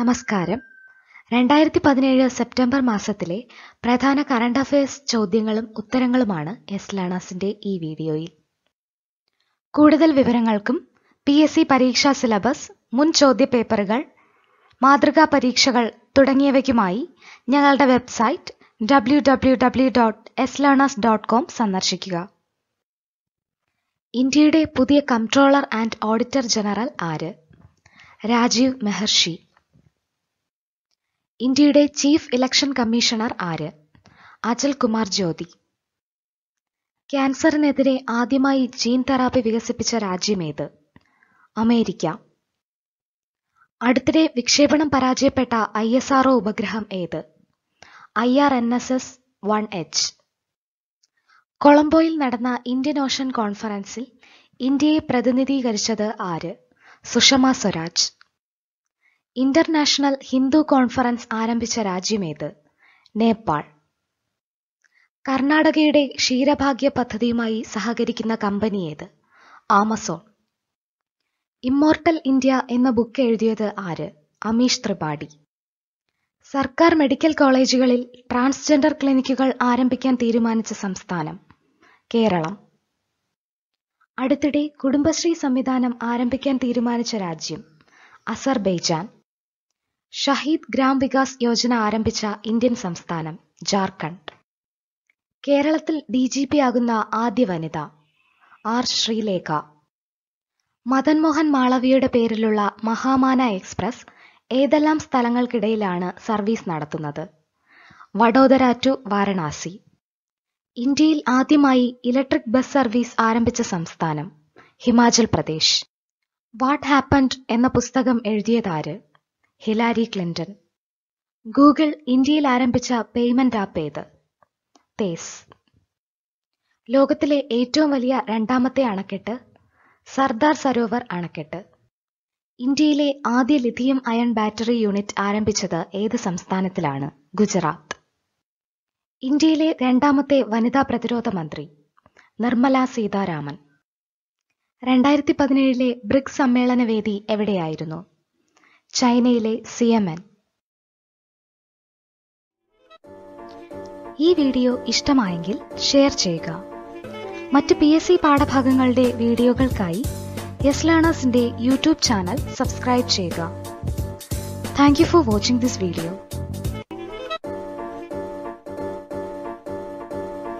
നമസ്കാരം രണ്ടായിരത്തി പതിനേഴ് സെപ്റ്റംബർ മാസത്തിലെ പ്രധാന കറണ്ട് അഫയേഴ്സ് ചോദ്യങ്ങളും ഉത്തരങ്ങളുമാണ് എസ് ലേണേഴ്സിന്റെ ഈ വീഡിയോയിൽ കൂടുതൽ വിവരങ്ങൾക്കും പി എസ് സി പരീക്ഷാ സിലബസ് മുൻ ചോദ്യ പേപ്പറുകൾ മാതൃകാ പരീക്ഷകൾ തുടങ്ങിയവയ്ക്കുമായി ഞങ്ങളുടെ website W W W dot S learners dot com സന്ദർശിക്കുക ഇന്ത്യയുടെ പുതിയ കംട്രോളർ ആൻഡ് ഓഡിറ്റർ ജനറൽ ആര് രാജീവ് മെഹർഷി ഇന്ത്യയുടെ ചീഫ് ഇലക്ഷൻ കമ്മീഷണർ ആര് അചൽ കുമാർ ജ്യോതി ക്യാൻസറിനെതിരെ ആദ്യമായി ജീൻ തെറാപ്പി വികസിപ്പിച്ച രാജ്യമേത് അമേരിക്ക അടുത്തിടെ വിക്ഷേപണം പരാജയപ്പെട്ട ഐ എസ് ഉപഗ്രഹം ഏത് I R N S S one H കൊളംബോയിൽ നടന്ന ഇന്ത്യൻ ഓഷൻ കോൺഫറൻസിൽ ഇന്ത്യയെ പ്രതിനിധീകരിച്ചത് ആര് സുഷമ സ്വരാജ് ഇന്റർനാഷണൽ ഹിന്ദു കോൺഫറൻസ് ആരംഭിച്ച രാജ്യമേത് നേപ്പാൾ കർണാടകയുടെ ക്ഷീരഭാഗ്യ പദ്ധതിയുമായി സഹകരിക്കുന്ന കമ്പനി ഏത് ആമസോൺ ഇമ്മോർട്ടൽ ഇന്ത്യ എന്ന ബുക്ക് എഴുതിയത് ആര് അമീഷ് ത്രിപാഠി സർക്കാർ മെഡിക്കൽ കോളേജുകളിൽ ട്രാൻസ്ജെൻഡർ ക്ലിനിക്കുകൾ ആരംഭിക്കാൻ തീരുമാനിച്ച സംസ്ഥാനം കേരളം അടുത്തിടെ കുടുംബശ്രീ സംവിധാനം ആരംഭിക്കാൻ തീരുമാനിച്ച രാജ്യം അസർബൈജാൻ ഷഹീദ് ഗ്രാം വികാസ് യോജന ആരംഭിച്ച ഇന്ത്യൻ സംസ്ഥാനം ജാർഖണ്ഡ് കേരളത്തിൽ ഡി ജി പി ആകുന്ന ആദ്യ വനിത ആർ ശ്രീലേഖ മദൻമോഹൻ മാളവിയുടെ പേരിലുള്ള മഹാമാന എക്സ്പ്രസ് ഏതെല്ലാം സ്ഥലങ്ങൾക്കിടയിലാണ് സർവീസ് നടത്തുന്നത് വഡോദര ടു വാരണാസി ഇന്ത്യയിൽ ആദ്യമായി ഇലക്ട്രിക് ബസ് സർവീസ് ആരംഭിച്ച സംസ്ഥാനം ഹിമാചൽ പ്രദേശ് വാട്ട് ഹാപ്പൻഡ് എന്ന പുസ്തകം എഴുതിയതാര് ഹിലാരി ക്ലിന്റൺ ഗൂഗിൾ ഇന്ത്യയിൽ ആരംഭിച്ച പേയ്മെന്റ് ആപ്പ് ഏത് തേസ് ലോകത്തിലെ ഏറ്റവും വലിയ രണ്ടാമത്തെ അണക്കെട്ട് സർദാർ സരോവർ അണക്കെട്ട് ഇന്ത്യയിലെ ആദ്യ ലിഥിയം അയൺ ബാറ്ററി യൂണിറ്റ് ആരംഭിച്ചത് ഏത് സംസ്ഥാനത്തിലാണ് ഗുജറാത്ത് ഇന്ത്യയിലെ രണ്ടാമത്തെ വനിതാ പ്രതിരോധ മന്ത്രി നിർമ്മല സീതാരാമൻ രണ്ടായിരത്തി പതിനേഴിലെ ബ്രിക്സ് സമ്മേളന വേദി എവിടെയായിരുന്നു ചൈനയിലെ സിയമൻ ഈ വീഡിയോ ഇഷ്ടമായെങ്കിൽ ഷെയർ ചെയ്യുക മറ്റ് പി എസ് സി പാഠഭാഗങ്ങളുടെ വീഡിയോകൾക്കായി യെസ് ലേണേഴ്സിന്റെ യൂട്യൂബ് ചാനൽ സബ്സ്ക്രൈബ് ചെയ്യുക thank you for watching this video